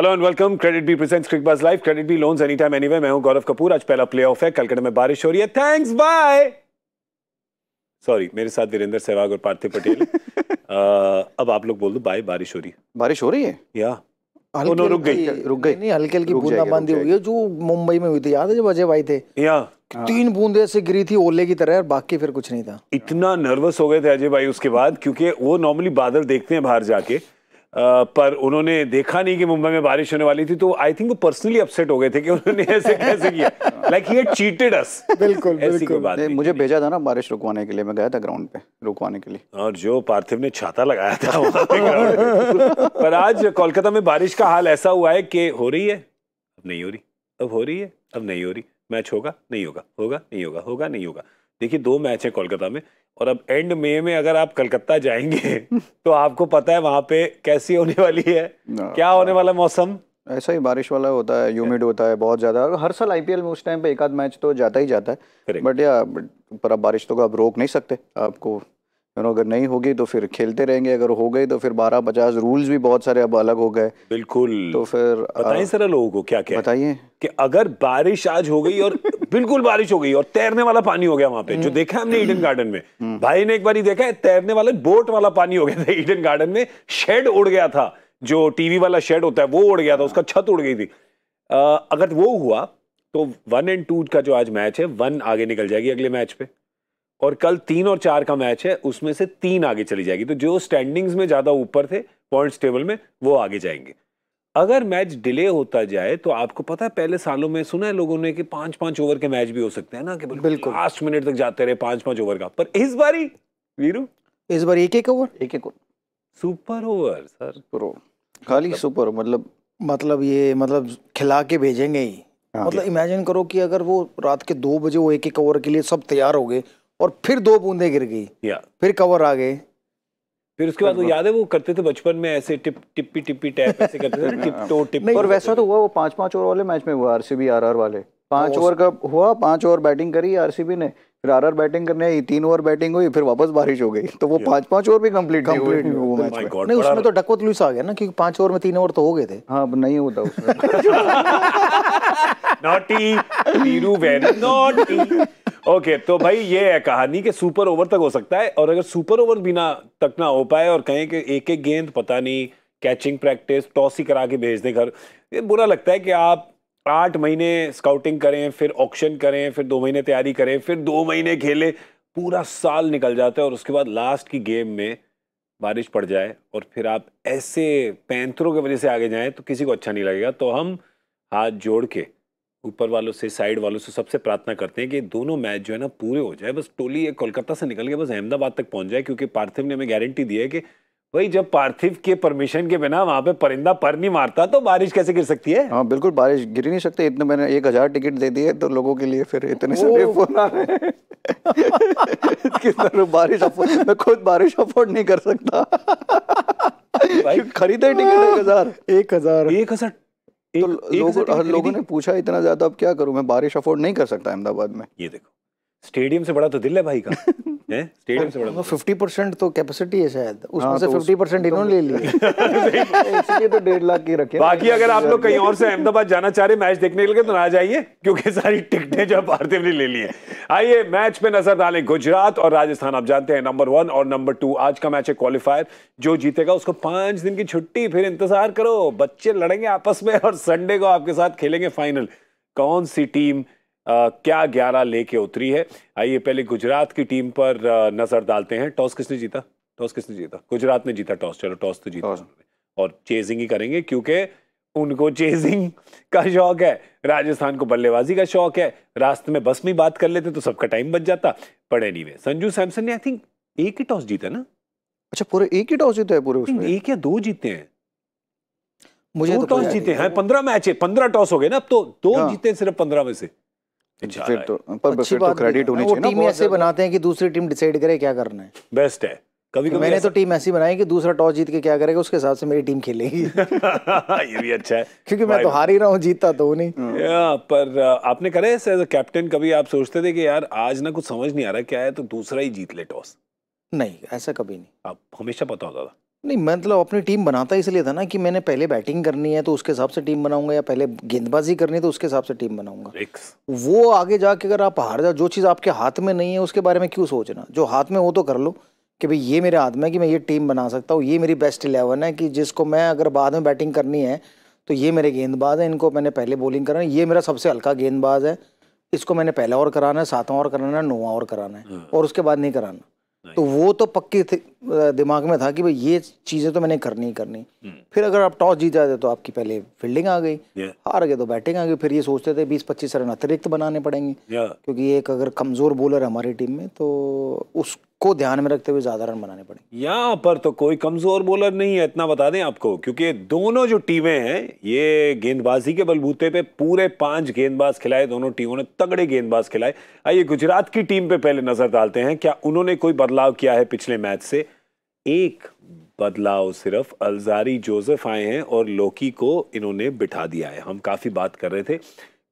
Hello and welcome CreditBee presents Cricbuzz live CreditBee loans anytime anyway मैं हूं गौरव कपूर आज पहला play of है कलकत्ता में बारिश हो रही है थैंक्स बाय सॉरी मेरे साथ वीरेंद्र सहवाग और पार्थिव पटेल अब आप लोग बोल दो बाय बारिश हो रही है बारिश हो रही है या दोनों oh, रुक गई रुक गई नहीं हल्की हल्की बूंदाबांदी हुई है जो मुंबई में हुई थी याद है जब अजय भाई थे या हाँ। तीन बूंदे से गिरी थी ओले की तरह और बाकी फिर कुछ नहीं था इतना नर्वस हो गए थे अजय भाई उसके बाद क्योंकि वो नॉर्मली बादल देखते हैं बाहर जाके पर उन्होंने देखा नहीं कि मुंबई में बारिश होने वाली थी तो आई थिंक वो पर्सनली अपसेट हो गए थे कि उन्होंने ऐसे कैसे किया लाइक ही चीटेड अस बिल्कुल ऐसी मुझे भेजा था ना बारिश रुकवाने के लिए मैं गया था ग्राउंड पे रुकवाने के लिए और जो पार्थिव ने छाता लगाया था पर आज कोलकाता में बारिश का हाल ऐसा हुआ है कि हो रही है अब नहीं हो रही अब हो रही है अब नहीं हो रही मैच होगा नहीं होगा होगा नहीं होगा होगा नहीं होगा देखिए दो मैच है कोलकाता में और अब एंड मे में अगर आप कलकत्ता जाएंगे तो आपको पता है वहां पे कैसी होने वाली है क्या होने वाला मौसम ऐसा ही बारिश वाला होता है ह्यूमिड होता है बहुत ज़्यादा हर साल आईपीएल में उस टाइम पे एक आध मैच तो जाता ही जाता है बट या पर आप बारिश तो आप रोक नहीं सकते आपको यू नो अगर नहीं होगी तो फिर खेलते रहेंगे अगर हो गई तो फिर बारह पचास रूल्स भी बहुत सारे अब अलग हो गए बिल्कुल तो फिर बताइए सर लोगों को क्या क्या बताइए कि अगर बारिश आज हो गई और बिल्कुल बारिश हो गई और तैरने वाला पानी हो गया वहां पे जो हम्म। देखा हमने ईडन गार्डन में हम्म। भाई ने एक बार देखा है तैरने वाले बोट वाला पानी हो गया था ईडन गार्डन में शेड उड़ गया था जो टीवी वाला शेड होता है वो उड़ गया था उसका छत उड़ गई थी अगर वो हुआ तो वन एंड टू का जो आज मैच है वन आगे निकल जाएगी अगले मैच पे और कल तीन और चार का मैच है उसमें से तीन आगे चली जाएगी तो जो स्टैंडिंग्स में ज़्यादा ऊपर थे पॉइंट्स टेबल में वो आगे जाएंगे अगर मैच डिले होता जाए तो आपको पता है पहले सालों में सुना है लोगों ने कि पांच पांच ओवर के मैच भी हो सकते हैं ना कि बिल्कुल लास्ट मिनट तक जाते रहे पांच पांच ओवर का पर इस बार ही वीरू इस बार एक एक ओवर एक एक over super over sir pro खाली सुपर मतलब, मतलब मतलब ये मतलब खिला के भेजेंगे ही हाँ। मतलब इमेजिन करो कि अगर वो रात के दो बजे वो एक एक ओवर के लिए सब तैयार हो गए और फिर दो बूंदे गिर गई या फिर कवर आ गए फिर उसके बाद वो याद है वो करते थे बचपन में ऐसे टिप टिप्पी टिप्पी टैप ऐसे करते थे टिप टो टिप और वैसा तो हुआ वो पांच पांच ओवर वाले मैच में हुआ आरसीबी आरआर वाले पांच ओवर का हुआ पांच ओवर बैटिंग करी आरसीबी ने फिर आरआर बैटिंग करने आई तीन ओवर बैटिंग हुई फिर वापस बारिश हो गई तो वो पांच पांच ओवर भी कंप्लीट कंप्लीट नहीं हुआ मैच oh नहीं उसमें तो डकवत लुइस आ गया ना क्योंकि पांच ओवर में तीन ओवर तो हो गए थे हाँ नहीं होता उसमें naughty Veeru very naughty okay तो भाई ये है कहानी कि सुपर ओवर तक हो सकता है और अगर सुपर ओवर बिना तक ना हो पाए और कहें कि एक एक गेंद पता नहीं कैचिंग प्रैक्टिस टॉस ही करा के भेज दें घर ये बुरा लगता है कि आप आठ महीने स्काउटिंग करें फिर ऑक्शन करें फिर दो महीने तैयारी करें फिर दो महीने खेलें पूरा साल निकल जाता है और उसके बाद लास्ट की गेम में बारिश पड़ जाए और फिर आप ऐसे पैंथरों की वजह से आगे जाएं तो किसी को अच्छा नहीं लगेगा तो हम हाथ जोड़ के ऊपर वालों से साइड वालों से सबसे प्रार्थना करते हैं कि दोनों मैच जो है ना पूरे हो जाए बस टोली ये कोलकाता से निकल के बस अहमदाबाद तक पहुंच जाए क्योंकि पार्थिव ने हमें गारंटी दी है कि भाई जब पार्थिव के परमिशन के बिना वहां पे परिंदा पर नहीं मारता तो बारिश कैसे गिर सकती है हाँ बिल्कुल बारिश गिर ही नहीं सकते इतने मैंने एक हजार टिकट दे दिए तो लोगों के लिए फिर इतने सारे फोन आ रहे हैं बारिश मैं खुद बारिश अफोर्ड नहीं कर सकता भाई खरीदे टिकट एक हजार एक हजार एक हजार तो लोगों ने पूछा इतना ज्यादा अब क्या करूं मैं बारिश अफोर्ड नहीं कर सकता अहमदाबाद में ये देखो स्टेडियम से बड़ा तो दिल है भाई का स्टेडियम से बड़ा फिफ्टी परसेंट तो कैपेसिटी तो है शायद हाँ, उसमें से फिफ्टी तो परसेंट इन्होंने ले लिया तो डेढ़ लाख की रखे बाकी अगर आप लोग कहीं और से अहमदाबाद जाना चाह रहे मैच देखने के लिए तो ना जाइए क्योंकि सारी टिकटें जो भारतीय ने ले ली है आइए मैच पे नजर डालें गुजरात और राजस्थान आप जानते हैं नंबर वन और नंबर टू आज का मैच है क्वालिफायर जो जीतेगा उसको पांच दिन की छुट्टी फिर इंतजार करो बच्चे लड़ेंगे आपस में और संडे को आपके साथ खेलेंगे फाइनल कौन सी टीम क्या ग्यारह लेके उतरी है आइए पहले गुजरात की टीम पर नजर डालते हैं टॉस किसने जीता टॉस किसने जीता गुजरात ने जीता टॉस चलो टॉस तो जीता और चेजिंग ही करेंगे क्योंकि उनको चेजिंग का शौक है राजस्थान को बल्लेबाजी का शौक है रास्ते में बस में बात कर लेते तो सबका टाइम बच जाता पर एनी anyway, संजू सैमसन ने आई थिंक एक ही टॉस जीता ना अच्छा पूरे एक ही टॉस जीता है पूरे उसमें एक या दो जीते हैं मुझे दो तो टॉस जीते हैं पंद्रह मैच है पंद्रह टॉस हो गए ना अब तो दो हाँ। जीते सिर्फ पंद्रह में से फिर तो पर अच्छी फिर तो क्रेडिट होनी चाहिए टीम ऐसे बनाते हैं कि दूसरी टीम डिसाइड करे क्या करना है बेस्ट है कभी कभी मैंने तो टीम ऐसी बनाई कि दूसरा टॉस जीत के क्या करेगा उसके हिसाब से मेरी टीम खेलेगी ये भी अच्छा है क्योंकि मैं तो हार ही रहा हूँ जीतता तो नहीं हाँ। या, पर आपने करे एज अ कैप्टन कभी आप सोचते थे कि यार आज ना कुछ समझ नहीं आ रहा क्या है तो दूसरा ही जीत ले टॉस नहीं ऐसा कभी नहीं आप हमेशा पता होता था नहीं मतलब अपनी टीम बनाता इसलिए था ना कि मैंने पहले बैटिंग करनी है तो उसके हिसाब से टीम बनाऊंगा या पहले गेंदबाजी करनी है तो उसके हिसाब से टीम बनाऊंगा वो आगे जाके अगर आप हार जाओ जो चीज़ आपके हाथ में नहीं है उसके बारे में क्यों सोचना जो हाथ में हो तो कर लो कि भाई ये मेरे हाथ में है कि मैं ये टीम बना सकता हूँ ये मेरी बेस्ट इलेवन है कि जिसको मैं अगर बाद में बैटिंग करनी है तो ये मेरे गेंदबाज हैं इनको मैंने पहले बॉलिंग कराना ये मेरा सबसे हल्का गेंदबाज है इसको मैंने पहला ओवर कराना है सातवां ओवर कराना है नौवा ओवर कराना है हाँ। और उसके बाद नहीं कराना तो वो तो पक्की दिमाग में था कि भाई ये चीज़ें तो मैंने करनी ही करनी हम्म। फिर अगर आप टॉस जीत जाते तो आपकी पहले फील्डिंग आ गई हार गए तो बैटिंग आ गई फिर ये सोचते थे बीस पच्चीस रन अतिरिक्त बनाने पड़ेंगे क्योंकि एक अगर कमज़ोर बॉलर हमारी टीम में तो उसको ध्यान में रखते हुए ज़्यादा रन बनाने पड़ेंगे यहाँ पर तो कोई कमज़ोर बॉलर नहीं है इतना बता दें आपको क्योंकि दोनों जो टीमें हैं ये गेंदबाजी के बलबूते पे पूरे पांच गेंदबाज खिलाए दोनों टीमों ने तगड़े गेंदबाज खिलाए आइए गुजरात की टीम पे पहले नज़र डालते हैं क्या उन्होंने कोई बदलाव किया है पिछले मैच से एक बदलाव सिर्फ अलजारी जोसेफ आए हैं और लोकी को इन्होंने बिठा दिया है हम काफ़ी बात कर रहे थे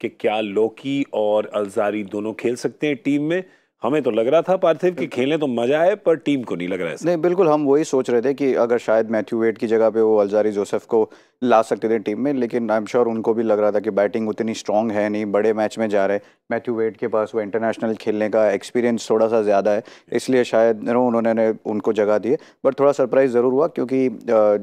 कि क्या लोकी और अलजारी दोनों खेल सकते हैं टीम में हमें तो लग रहा था पार्थिव कि खेले तो मजा आए पर टीम को नहीं लग रहा है नहीं बिल्कुल हम वही सोच रहे थे कि अगर शायद मैथ्यू वेट की जगह पे वो अलजारी जोसेफ को ला सकते थे टीम में लेकिन आई एम श्योर उनको भी लग रहा था कि बैटिंग उतनी स्ट्रांग है नहीं बड़े मैच में जा रहे मैथ्यू वेट के पास वो इंटरनेशनल खेलने का एक्सपीरियंस थोड़ा सा ज़्यादा है इसलिए शायद नो उन्होंने उनको जगह दी बट थोड़ा सरप्राइज़ ज़रूर हुआ क्योंकि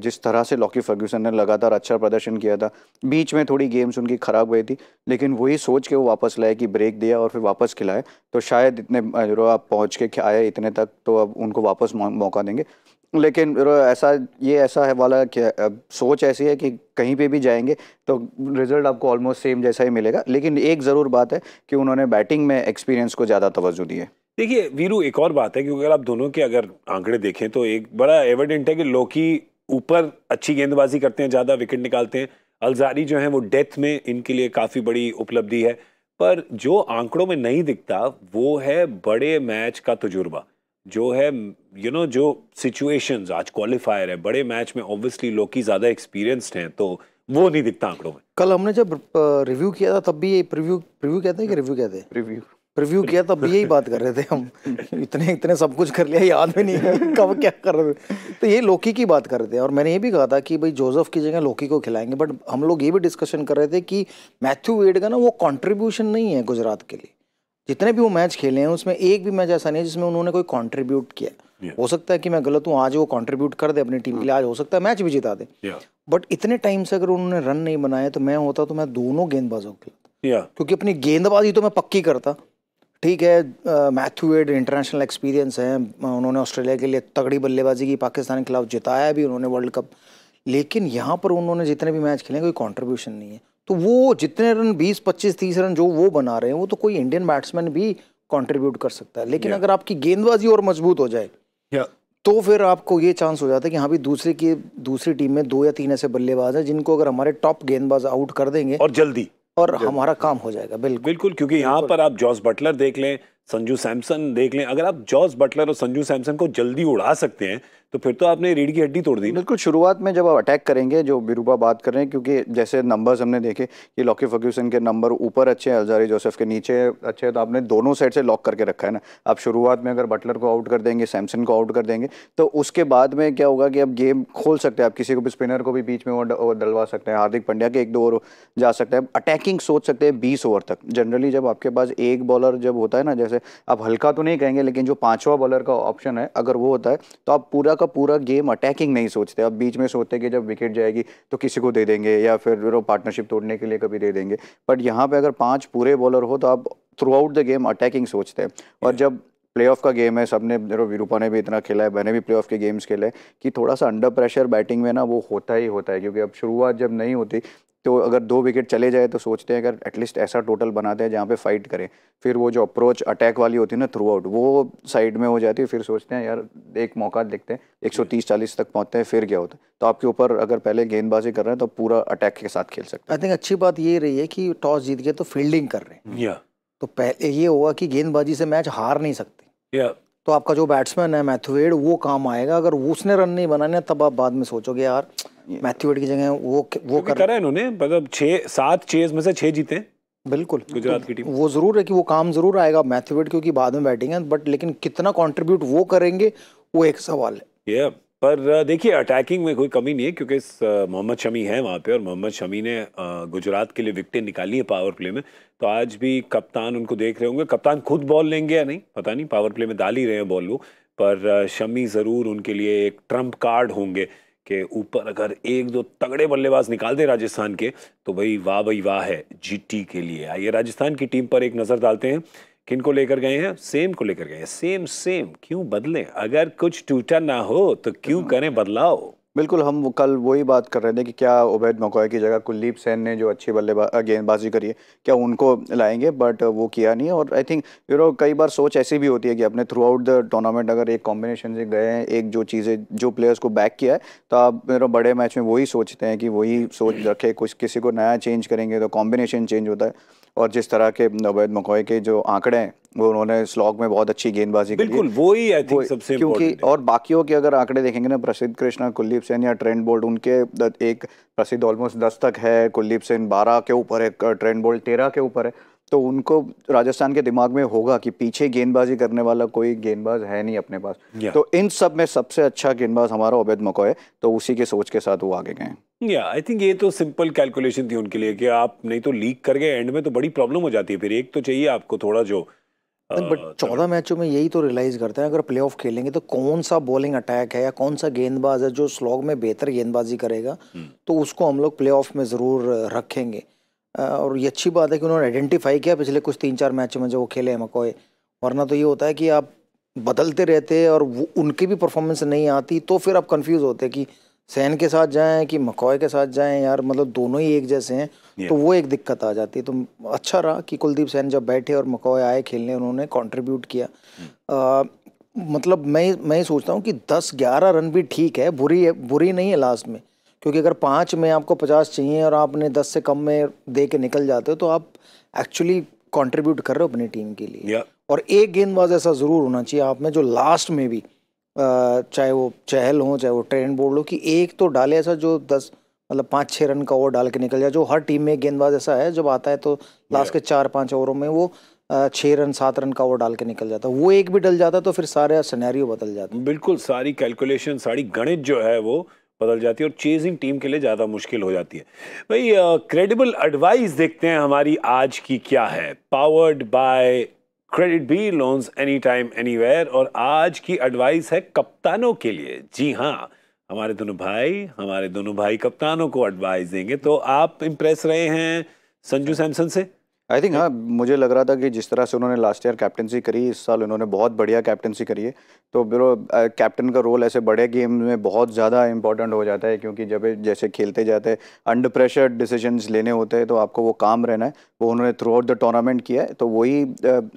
जिस तरह से लॉकी फर्ग्यूसन ने लगातार अच्छा प्रदर्शन किया था बीच में थोड़ी गेम्स उनकी ख़राब हुई थी लेकिन वही सोच के वो वापस लाए कि ब्रेक दिया और फिर वापस खिलाए तो शायद इतने यूरो आप पहुंच के आए इतने तक तो अब उनको वापस मौका देंगे लेकिन ऐसा ये ऐसा है वाला कि सोच ऐसी है कि कहीं पे भी जाएंगे तो रिजल्ट आपको ऑलमोस्ट सेम जैसा ही मिलेगा लेकिन एक ज़रूर बात है कि उन्होंने बैटिंग में एक्सपीरियंस को ज़्यादा तवज्जो दी है देखिए वीरू एक और बात है क्योंकि अगर आप दोनों के अगर आंकड़े देखें तो एक बड़ा एविडेंट है कि लोकी ऊपर अच्छी गेंदबाजी करते हैं ज़्यादा विकेट निकालते हैं अलजारी जो है वो डेथ में इनके लिए काफ़ी बड़ी उपलब्धि है पर जो आंकड़ों में नहीं दिखता वो है बड़े मैच का तजुर्बा जो है यू नो जो सिचुएशंस आज क्वालिफायर है बड़े मैच में ऑब्वियसली लोग की ज़्यादा एक्सपीरियंसड हैं तो वो नहीं दिखता आंकड़ों में कल हमने जब रिव्यू किया था तब भी ये प्रिव्यू प्रिव्यू कहते हैं कि रिव्यू कहते हैं रिव्यू रिव्यू किया तब तो यही बात कर रहे थे हम इतने इतने सब कुछ कर लिया याद भी नहीं है कब क्या कर रहे थे तो ये लोकी की बात कर रहे थे और मैंने ये भी कहा था कि भाई जोसेफ की जगह लोकी को खिलाएंगे बट हम लोग ये भी डिस्कशन कर रहे थे कि मैथ्यू वेड का ना वो कॉन्ट्रीब्यूशन नहीं है गुजरात के लिए जितने भी वो मैच खेले हैं उसमें एक भी मैच ऐसा नहीं है जिसमें उन्होंने कोई कॉन्ट्रीब्यूट किया हो सकता है कि मैं गलत हूँ आज वो कॉन्ट्रीब्यूट कर दे अपनी टीम के लिए आज हो सकता है मैच भी जिता दे बट इतने टाइम से अगर उन्होंने रन नहीं बनाया तो मैं होता तो मैं दोनों गेंदबाजों के क्योंकि अपनी गेंदबाजी तो मैं पक्की करता ठीक है मैथ्यू एड इंटरनेशनल एक्सपीरियंस है उन्होंने ऑस्ट्रेलिया के लिए तगड़ी बल्लेबाजी की पाकिस्तान के खिलाफ जिताया भी उन्होंने वर्ल्ड कप लेकिन यहाँ पर उन्होंने जितने भी मैच खेले कोई कॉन्ट्रीब्यूशन नहीं है तो वो जितने रन बीस पच्चीस तीस रन जो वो बना रहे हैं वो तो कोई इंडियन बैट्समैन भी कॉन्ट्रीब्यूट कर सकता है लेकिन अगर आपकी गेंदबाजी और मजबूत हो जाए तो फिर आपको ये चांस हो जाता है कि हाँ भी दूसरे की दूसरी टीम में दो या तीन ऐसे बल्लेबाज हैं जिनको अगर हमारे टॉप गेंदबाज आउट कर देंगे और जल्दी और हमारा काम हो जाएगा बिल्कुल बिल्कुल क्योंकि यहाँ पर आप जॉस बटलर देख लें संजू सैमसन देख लें अगर आप जॉस बटलर और संजू सैमसन को जल्दी उड़ा सकते हैं तो फिर तो आपने रीढ़ की हड्डी तोड़ दी बिल्कुल शुरुआत में जब आप अटैक करेंगे जो बिरूबा बात कर रहे हैं क्योंकि जैसे नंबर्स हमने देखे कि लॉकी फर्ग्यूसन के नंबर ऊपर अच्छे हैं अलजारी जोसेफ के नीचे अच्छे हैं तो आपने दोनों साइड से लॉक करके रखा है ना आप शुरुआत में अगर बटलर को आउट कर देंगे सैमसन को आउट कर देंगे तो उसके बाद में क्या होगा कि आप गेम खोल सकते हैं आप किसी को भी स्पिनर को भी बीच में वो डलवा सकते हैं हार्दिक पंड्या के एक दो ओवर जा सकते हैं अटैकिंग सोच सकते हैं बीस ओवर तक जनरली जब आपके पास एक बॉलर जब होता है ना जैसे आप हल्का तो नहीं कहेंगे लेकिन जो पाँचवा बॉलर का ऑप्शन है अगर वो होता है तो आप पूरा पूरा का पूरा गेम अटैकिंग नहीं सोचते अब बीच में सोचते कि जब विकेट जाएगी तो किसी को दे देंगे या फिर वो पार्टनरशिप तोड़ने के लिए कभी दे देंगे बट यहाँ पे अगर पांच पूरे बॉलर हो तो आप throughout the game attacking सोचते हैं और जब प्ले ऑफ का गेम है सबने देखो विरूपा ने भी इतना खेला है मैंने भी प्ले ऑफ के गेम्स खेले कि थोड़ा सा अंडर प्रेशर बैटिंग में ना वो होता ही होता है क्योंकि अब शुरुआत जब नहीं होती तो अगर दो विकेट चले जाए तो सोचते हैं अगर एटलीस्ट ऐसा टोटल बनाते हैं जहाँ पे फाइट करें फिर वो जो अप्रोच अटैक वाली होती है ना थ्रू आउट वो साइड में हो जाती है फिर सोचते हैं यार एक मौका देखते हैं 130 40 तक पहुँचते हैं फिर क्या होता है तो आपके ऊपर अगर पहले गेंदबाजी कर रहे हैं तो पूरा अटैक के साथ खेल सकते हैं आई थिंक अच्छी बात ये रही है कि टॉस जीत गए तो फील्डिंग कर रहे हैं तो पहले ये हुआ कि गेंदबाजी से मैच हार नहीं सकते तो आपका जो बैट्समैन है मैथुवेड वो काम आएगा अगर उसने रन नहीं बनाने तब आप बाद में सोचोगे यार मैथ्यूड की जगह वो वो कर करा इन्होंने मतलब छः सात चेज में से छः जीते बिल्कुल गुजरात की टीम तो वो जरूर है कि वो काम जरूर आएगा मैथ्यूड क्योंकि बाद में बैटिंग है बट लेकिन कितना कॉन्ट्रीब्यूट वो करेंगे वो एक सवाल है ये पर देखिए अटैकिंग में कोई कमी नहीं है क्योंकि मोहम्मद शमी है वहाँ पे और मोहम्मद शमी ने गुजरात के लिए विकटें निकाली है पावर प्ले में तो आज भी कप्तान उनको देख रहे होंगे कप्तान खुद बॉल लेंगे या नहीं पता नहीं पावर प्ले में डाल ही रहे हैं बॉल वो पर शमी ज़रूर उनके लिए एक ट्रम्प कार्ड होंगे के ऊपर अगर एक दो तगड़े बल्लेबाज निकाल दे राजस्थान के तो भाई वाह भाई वाह है जीटी के लिए आइए राजस्थान की टीम पर एक नज़र डालते हैं किन को लेकर गए हैं सेम को लेकर गए हैं सेम सेम क्यों बदलें अगर कुछ टूटा ना हो तो क्यों हम्म। करें बदलाव बिल्कुल हम कल वही बात कर रहे थे कि क्या उबैद मकोय की जगह कुलदीप सैन ने जो अच्छी बल्लेबाज गेंदबाजी करी है क्या उनको लाएंगे बट वो किया नहीं और आई थिंक यू नो कई बार सोच ऐसी भी होती है कि अपने थ्रू आउट द टूर्नामेंट अगर एक कॉम्बिनेशन से गए हैं एक जो चीज़ें जो प्लेयर्स को बैक किया है तो आप यू नो बड़े मैच में वही सोचते हैं कि वही सोच रखे कुछ किसी को नया चेंज करेंगे तो कॉम्बिनेशन चेंज होता है और जिस तरह के नवैद मकोए के जो आंकड़े हैं वो उन्होंने स्लॉग में बहुत अच्छी गेंदबाजी बिल्कुल वो ही आई थिंक सबसे क्योंकि और बाकियों के अगर आंकड़े देखेंगे ना प्रसिद्ध कृष्णा कुलदीप सेन या ट्रेंड बोल्ट उनके एक प्रसिद्ध ऑलमोस्ट दस तक है कुलदीप सेन बारह के ऊपर है ट्रेंड बोल्ट तेरह के ऊपर है तो उनको राजस्थान के दिमाग में होगा कि पीछे गेंदबाजी करने वाला कोई गेंदबाज है नहीं अपने पास तो इन सब में सबसे अच्छा गेंदबाज हमारा अवैध मको है तो उसी के सोच के साथ वो आगे गए या आई थिंक ये तो सिंपल कैलकुलेशन थी उनके लिए कि आप नहीं तो लीक कर गए एंड में तो बड़ी प्रॉब्लम हो जाती है फिर एक तो चाहिए आपको थोड़ा जो बट चौदह मैचों में यही तो रियलाइज करते हैं अगर प्ले ऑफ खेलेंगे तो कौन सा बॉलिंग अटैक है या कौन सा गेंदबाज है जो स्लॉग में बेहतर गेंदबाजी करेगा hmm. तो उसको हम लोग प्ले ऑफ़ में ज़रूर रखेंगे और ये अच्छी बात है कि उन्होंने आइडेंटिफाई किया पिछले कुछ तीन चार मैचों में जो वो खेले हैं मकोए वरना तो ये होता है कि आप बदलते रहते और उनकी भी परफॉर्मेंस नहीं आती तो फिर आप कन्फ्यूज़ होते कि सैन के साथ जाएं कि मकॉय के साथ जाएं यार मतलब दोनों ही एक जैसे हैं तो वो एक दिक्कत आ जाती है तो अच्छा रहा कि कुलदीप सैन जब बैठे और मकॉय आए खेलने उन्होंने कंट्रीब्यूट किया hmm. आ, मतलब मैं मैं सोचता हूँ कि 10-11 रन भी ठीक है बुरी है बुरी नहीं है लास्ट में क्योंकि अगर पाँच में आपको पचास चाहिए और आपने दस से कम में दे के निकल जाते हो तो आप एक्चुअली कॉन्ट्रीब्यूट कर रहे हो अपनी टीम के लिए और एक गेंदबाज ऐसा ज़रूर होना चाहिए आप में जो लास्ट में भी चाहे वो चहल हो चाहे वो ट्रेंड बोर्ड हो कि एक तो डाले ऐसा जो दस मतलब पाँच छः रन का ओवर डाल के निकल जाए जो हर टीम में गेंदबाज ऐसा है जब आता है तो लास्ट के चार पाँच ओवरों में वो छः रन सात रन का ओवर डाल के निकल जाता है वो एक भी डल जाता तो फिर सारे सिनेरियो बदल जाता बिल्कुल सारी कैलकुलेशन सारी गणित जो है वो बदल जाती है और चेजिंग टीम के लिए ज़्यादा मुश्किल हो जाती है भाई क्रेडिबल एडवाइस देखते हैं हमारी आज की क्या है powered by CreditBee loans anytime anywhere और आज की एडवाइस है कप्तानों के लिए जी हाँ हमारे दोनों भाई हमारे दोनों भाई कप्तानों को एडवाइस देंगे तो आप इम्प्रेस रहे हैं संजू सैमसन से आई थिंक हाँ मुझे लग रहा था कि जिस तरह से उन्होंने लास्ट ईयर कैप्टनसी करी इस साल उन्होंने बहुत बढ़िया कैप्टनसी करी है तो ब्रो कैप्टन का रोल ऐसे बड़े गेम में बहुत ज़्यादा इंपॉर्टेंट हो जाता है क्योंकि जब जैसे खेलते जाते हैं अंडर प्रेशर डिसीजन लेने होते हैं तो आपको वो काम रहना है वो उन्होंने थ्रू आउट द टूर्नामेंट किया है तो वही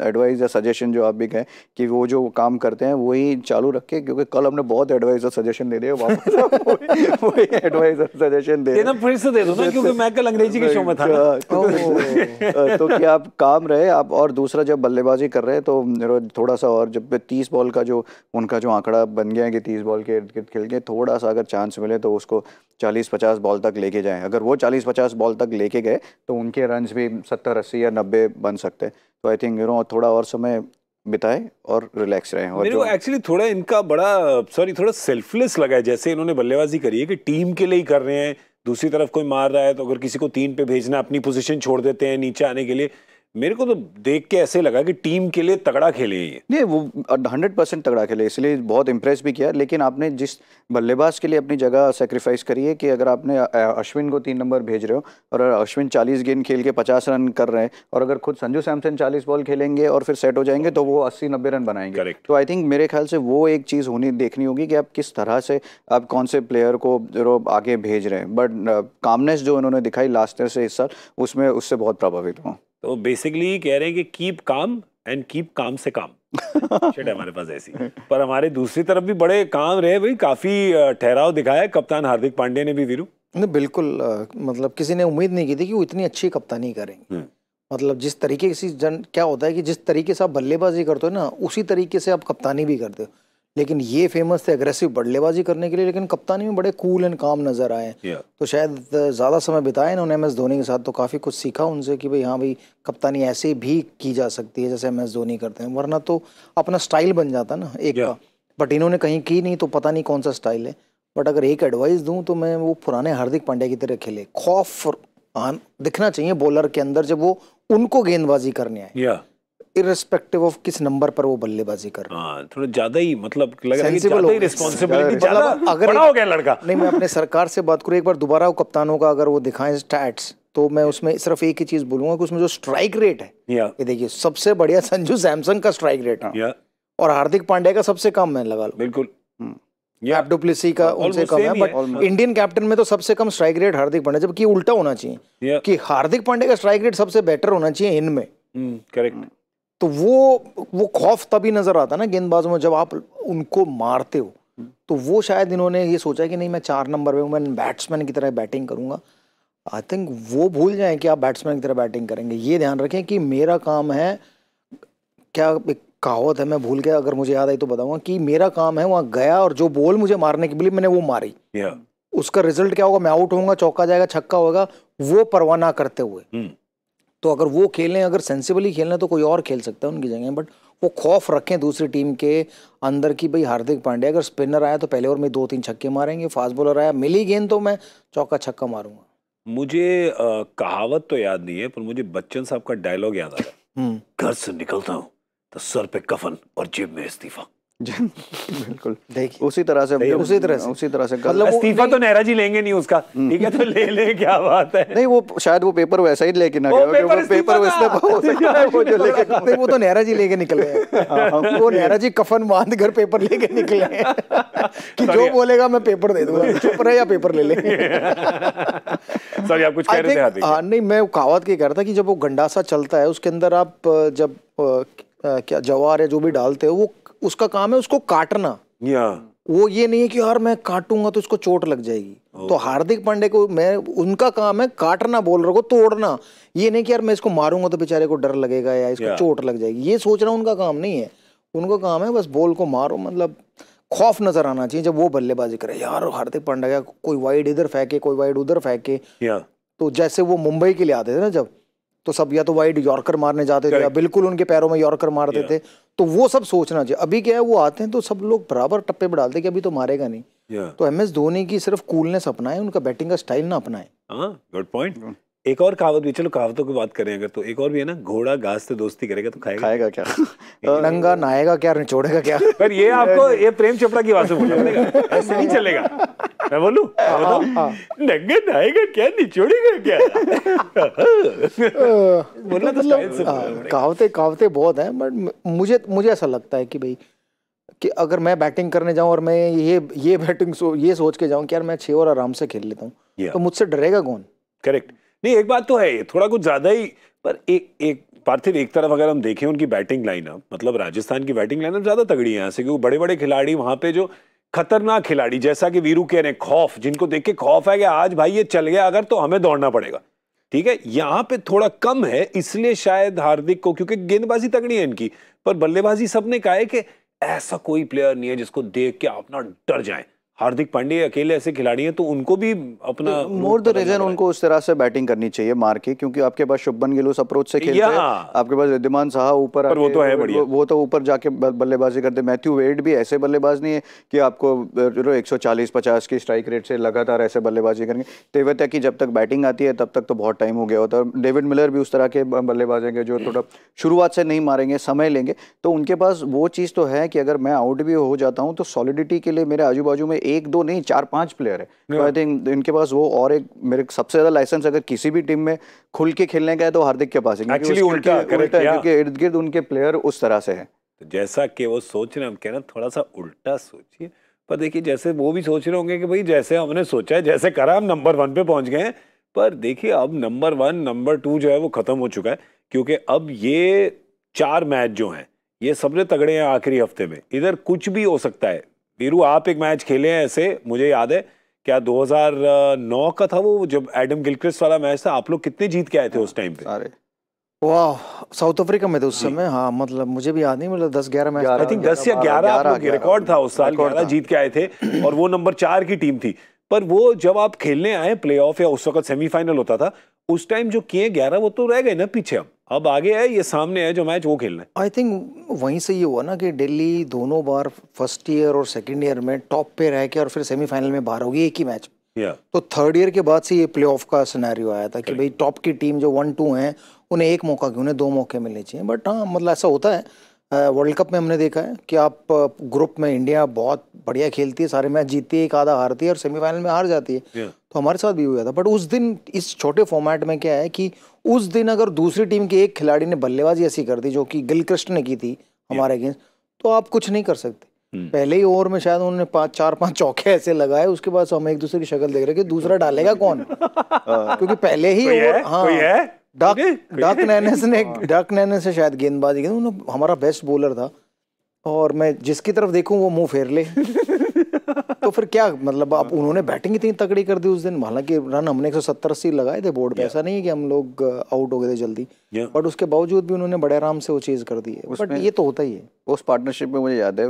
एडवाइस या सजेशन जो आप भी कहें कि वो जो काम करते हैं वही चालू रखें क्योंकि कल हमने बहुत एडवाइस और सजेशन दे दिए वापस वही एडवाइस और सजेशन दे देना फिर से दे दो ना क्योंकि मैं कल अंग्रेजी के शो में था तो क्या आप काम रहे आप और दूसरा जब बल्लेबाजी कर रहे हैं तो थोड़ा सा और जब तीस बॉल का जो उनका जो आंकड़ा बन गया है कि तीस बॉल के इर्द गिर्द खेल के थोड़ा सा अगर चांस मिले तो उसको चालीस पचास बॉल तक लेके जाएं अगर वो चालीस पचास बॉल तक लेके गए तो उनके रन भी सत्तर अस्सी या नब्बे बन सकते हैं तो आई थिंक यू नो थोड़ा और समय बिताए और रिलैक्स रहे और मेरे एक्चुअली थोड़ा इनका बड़ा सॉरी थोड़ा सेल्फलेस लगा है जैसे इन्होंने बल्लेबाजी करी है कि टीम के लिए ही कर रहे हैं दूसरी तरफ कोई मार रहा है तो अगर किसी को तीन पे भेजना अपनी पोजीशन छोड़ देते हैं नीचे आने के लिए मेरे को तो देख के ऐसे लगा कि टीम के लिए तगड़ा खेले ये नहीं वो हंड्रेड परसेंट तगड़ा खेले इसलिए बहुत इंप्रेस भी किया लेकिन आपने जिस बल्लेबाज के लिए अपनी जगह सेक्रीफाइस करी है कि अगर आपने अश्विन को तीन नंबर भेज रहे हो और अश्विन चालीस गेंद खेल के पचास रन कर रहे हैं और अगर खुद संजू सैमसन चालीस बॉल खेलेंगे और फिर सेट हो जाएंगे तो वो अस्सी नब्बे रन बनाएंगे Correct. तो आई थिंक मेरे ख्याल से वो एक चीज़ होनी देखनी होगी कि आप किस तरह से आप कौन से प्लेयर को जो आगे भेज रहे हैं बट कामनेस जो उन्होंने दिखाई लास्ट ईयर से इस साल उसमें उससे बहुत प्रभावित हूँ तो बेसिकली कह रहे हैं कि keep calm and keep calm से काम शेट हमारे पास ऐसी पर हमारे दूसरी तरफ भी बड़े काम रहे भाई काफी ठहराव दिखाया कप्तान हार्दिक पांडे ने भी वीरू नहीं बिल्कुल मतलब किसी ने उम्मीद नहीं की थी कि वो इतनी अच्छी कप्तानी करेंगे हम्म. मतलब जिस तरीके से जन क्या होता है कि जिस तरीके से आप बल्लेबाजी करते हो ना उसी तरीके से आप कप्तानी भी करते हो लेकिन ये फेमस थे अग्रेसिव बल्लेबाजी करने के लिए लेकिन कप्तानी में बड़े कूल एंड काम नजर आए तो शायद uh, ज़्यादा समय बिताए इन्होंने एम एस धोनी के साथ तो काफ़ी कुछ सीखा उनसे कि भाई हाँ भाई कप्तानी ऐसे भी की जा सकती है जैसे एम एस धोनी करते हैं वरना तो अपना स्टाइल बन जाता ना एक का बट इन्होंने कहीं की नहीं तो पता नहीं कौन सा स्टाइल है बट अगर एक एडवाइस दूं तो मैं वो पुराने हार्दिक पांड्या की तरह खेले खौफ हाँ, दिखना चाहिए बॉलर के अंदर जब वो उनको गेंदबाजी करने आए इरेस्पेक्टिव ऑफ किस नंबर पर वो बल्लेबाजी कर रहा है हाँ, थोड़ा ज्यादा ही मतलब लग रहा है ज्यादा ही रिस्पांसिबिलिटी ज्यादा मतलब अगर बड़ा हो गया लड़का नहीं मैं अपने सरकार से बात करूँ एक बार दोबारा वो कप्तानों का अगर वो दिखाएं स्टैट्स तो मैं उसमें सिर्फ एक ही चीज बोलूंगा कि उसमें जो स्ट्राइक रेट है ये देखिए सबसे बढ़िया संजू सैमसंग का स्ट्राइक रेट है और हार्दिक पांड्या का सबसे कम मैं लगा लो बिल्कुल हम्म। का उनसे कम है बट इंडियन कैप्टन में तो सबसे कम स्ट्राइक रेट हार्दिक पांड्या जबकि उल्टा होना चाहिए कि हार्दिक पांड्या का स्ट्राइक रेट सबसे बेटर होना चाहिए इनमें करेक्ट हम्म, तो वो वो खौफ तभी नजर आता ना गेंदबाजों में जब आप उनको मारते हो तो वो शायद इन्होंने ये सोचा कि नहीं मैं चार नंबर पे हूँ मैं बैट्समैन की तरह बैटिंग करूंगा आई थिंक वो भूल जाए कि आप बैट्समैन की तरह बैटिंग करेंगे ये ध्यान रखें कि मेरा काम है क्या एक कहावत है मैं भूल गया अगर मुझे याद आई तो बताऊंगा कि मेरा काम है वहां गया और जो बॉल मुझे मारने के लिए मैंने वो मारी yeah. उसका रिजल्ट क्या होगा मैं आउट होगा चौका जाएगा छक्का होगा वो परवाह ना करते हुए हम्म। तो अगर वो खेलें अगर सेंसिबली खेलें तो कोई और खेल सकता है उनकी जगह बट वो खौफ रखें दूसरी टीम के अंदर की भाई हार्दिक पांड्या अगर स्पिनर आया तो पहले और में दो तीन छक्के मारेंगे फास्ट बॉलर आया मिली गेंद तो मैं चौका छक्का मारूंगा मुझे आ, कहावत तो याद नहीं है पर मुझे बच्चन साहब का डायलॉग याद आ रहा है हम्म। घर से निकलता हूँ तो सर पे कफन और जेब में इस्तीफा बिल्कुल देखिए उसी तरह से उसी तरह से उसी तरह से मतलब इस्तीफा तो नेहरा जी लेंगे नहीं उसका हम्म। ठीक है तो ले ले क्या बात है नहीं वो शायद वो पेपर वैसा ही लेके ना गया वो पेपर वो जो लेके वो तो नेहरा जी लेके निकले हाँ, हाँ, वो नेहरा जी कफन बांध घर पेपर लेके निकले कि जो बोलेगा मैं पेपर दे दूंगा चुप रहे या पेपर ले लेंगे सॉरी आप कुछ कह रहे थे हाँ, नहीं मैं कहावत की कह रहा था कि जब वो गंडासा चलता है उसके अंदर आप जब क्या जवार है जो भी डालते हो वो उसका काम है उसको काटना या वो ये नहीं है कि यार मैं काटूंगा तो उसको चोट लग जाएगी तो हार्दिक पांडे को मैं उनका काम है काटना रहा को तोड़ना ये नहीं कि यार मैं इसको मारूंगा तो बेचारे को डर लगेगा या इसको चोट लग जाएगी ये सोचना उनका काम नहीं है उनका काम है बस बॉल को मारो मतलब खौफ नजर आना चाहिए जब वो बल्लेबाजी करे यार हार्दिक पांड्या कोई वाइड इधर फेंके कोई वाइड उधर फेंके तो जैसे वो मुंबई के लिए आते थे ना जब तो सब या तो वाइड यॉर्कर मारने जाते थे या बिल्कुल उनके पैरों में यॉर्कर मारते थे तो वो सब सोचना चाहिए अभी क्या है वो आते हैं तो सब लोग बराबर टप्पे पर डालते कि अभी तो मारेगा नहीं तो एम एस धोनी की सिर्फ कूलनेस अपना है उनका बैटिंग का स्टाइल ना अपनाए गुड पॉइंट एक और कहावत भी चलो कहावतों की बात करें अगर तो एक और भी है ना घोड़ा घास से दोस्ती करेगा तो खाएगा खाएगा क्या नंगा नहाएगा क्या निचोड़ेगा क्या पर ये आपको ये प्रेम चोपड़ा की बात से ऐसे नहीं चलेगा मैं बोलू हाँ, हाँ, हाँ। नंगे नहाएगा क्या निचोड़ेगा क्या बोलना तो कहावते मतलब, कहावते बहुत है बट मुझे मुझे ऐसा लगता है कि भाई कि अगर मैं बैटिंग करने जाऊं और मैं ये ये बैटिंग सो, ये सोच के जाऊं कि यार मैं छः और आराम से खेल लेता हूं yeah. तो मुझसे डरेगा कौन करेक्ट नहीं एक बात तो है ये थोड़ा कुछ ज्यादा ही पर एक एक पार्थिव एक तरफ अगर हम देखें उनकी बैटिंग लाइनअप मतलब राजस्थान की बैटिंग लाइनअप ज्यादा तगड़ी है यहाँ से क्योंकि बड़े बड़े खिलाड़ी वहां पे जो खतरनाक खिलाड़ी जैसा कि वीरू कह रहे हैं खौफ जिनको देख के खौफ है कि आज भाई ये चल गया अगर तो हमें दौड़ना पड़ेगा ठीक है यहाँ पे थोड़ा कम है इसलिए शायद हार्दिक को क्योंकि गेंदबाजी तगड़ी है इनकी पर बल्लेबाजी सबने कहा है कि ऐसा कोई प्लेयर नहीं है जिसको देख के अपना डर जाए हार्दिक पांडे अकेले ऐसे खिलाड़ी हैं तो उनको भी अपना तो मोर द रीजन उनको उस तरह से बैटिंग करनी चाहिए मार के क्योंकि आपके पास शुभन गिल उस अप्रोच से खेलते हैं आपके पास रिद्धिमान साहा ऊपर वो तो है बढ़िया वो तो ऊपर जाके बल्लेबाजी करते मैथ्यू वेड भी ऐसे बल्लेबाज नहीं है कि आपको एक सौ चालीस पचास की स्ट्राइक रेट से लगातार ऐसे बल्लेबाजी करेंगे है की जब तक बैटिंग आती है तब तक तो बहुत टाइम हो गया होता है डेविड मिलर भी उस तरह के बल्लेबाज हैं जो थोड़ा शुरुआत से नहीं मारेंगे समय लेंगे तो उनके पास वो चीज़ तो है कि अगर मैं आउट भी हो जाता हूँ तो सॉलिडिटी के लिए मेरे आजू बाजू में एक दो नहीं चार पांच प्लेयर है तो आई थिंक इनके पास वो और एक मेरे सबसे ज्यादा लाइसेंस अगर किसी भी टीम में खुल के खेलने का है तो हार्दिक के पास है क्योंकि इर्द गिर्द उनके प्लेयर उस तरह से है तो जैसा कि वो सोच रहे हैं हम कहना थोड़ा सा उल्टा सोचिए पर देखिए जैसे वो भी सोच रहे होंगे कि भाई जैसे हमने सोचा है जैसे करा हम नंबर वन पे पहुंच गए हैं पर देखिए अब नंबर वन नंबर टू जो है वो ख़त्म हो चुका है क्योंकि अब ये चार मैच जो हैं ये सबसे तगड़े हैं आखिरी हफ्ते में इधर कुछ भी हो सकता है वीरू आप एक मैच खेले हैं ऐसे मुझे याद है क्या 2009 का था वो जब एडम गिलक्रिस्ट वाला मैच था आप लोग कितने जीत के आए थे उस टाइम हाँ, पे सारे वाह साउथ अफ्रीका में थे उस समय हाँ मतलब मुझे भी याद नहीं मतलब दस ग्यारह मैच आई थिंक दस या ग्यारह रिकॉर्ड था उस साल ग्यारह जीत के आए थे और वो नंबर चार की टीम थी पर वो जब आप खेलने आए प्लेऑफ या उस वक्त सेमीफाइनल होता था उस टाइम जो किए ग्यारह वो तो रह गए ना पीछे अब अब आगे है ये सामने है जो मैच वो खेलना है आई थिंक वहीं से ये हुआ ना कि दिल्ली दोनों बार फर्स्ट ईयर और सेकेंड ईयर में टॉप पे रह के और फिर सेमीफाइनल में बाहर होगी एक ही मैच yeah. तो थर्ड ईयर के बाद से ये प्लेऑफ का सिनेरियो आया था कि भाई टॉप की टीम जो वन टू हैं उन्हें एक मौका क्यों उन्हें दो मौके मिलने चाहिए बट हाँ मतलब ऐसा होता है वर्ल्ड कप में हमने देखा है कि आप ग्रुप में इंडिया बहुत बढ़िया खेलती है सारे मैच जीतती है एक आधा हारती है और सेमीफाइनल में हार जाती है yeah. तो हमारे साथ भी हुआ था बट उस दिन इस छोटे फॉर्मेट में क्या है कि उस दिन अगर दूसरी टीम के एक खिलाड़ी ने बल्लेबाजी ऐसी कर दी जो कि गिलकृष्ण ने की थी हमारे अगेंस्ट तो आप कुछ नहीं कर सकते hmm. पहले ही ओवर में शायद उन्होंने पांच चार पांच चौके ऐसे लगाए उसके बाद हम एक दूसरे की शक्ल देख रहे कि दूसरा डालेगा कौन क्योंकि पहले ही ओवर हाँ डक हाँ। डक नैनेस ने डक नैनेस से शायद गेंदबाजी की हमारा बेस्ट बॉलर था और मैं जिसकी तरफ देखूं वो मुंह फेर ले तो फिर क्या मतलब आप उन्होंने बैटिंग इतनी तकड़ी कर दी उस दिन हालांकि रन हमने एक सौ सत्तर अस्सी लगाए थे बोर्ड पे ऐसा नहीं है कि हम लोग आउट uh, हो गए थे जल्दी बट उसके बावजूद भी उन्होंने बड़े आराम से वो चीज़ कर दी है बट ये तो होता ही है उस पार्टनरशिप में मुझे याद है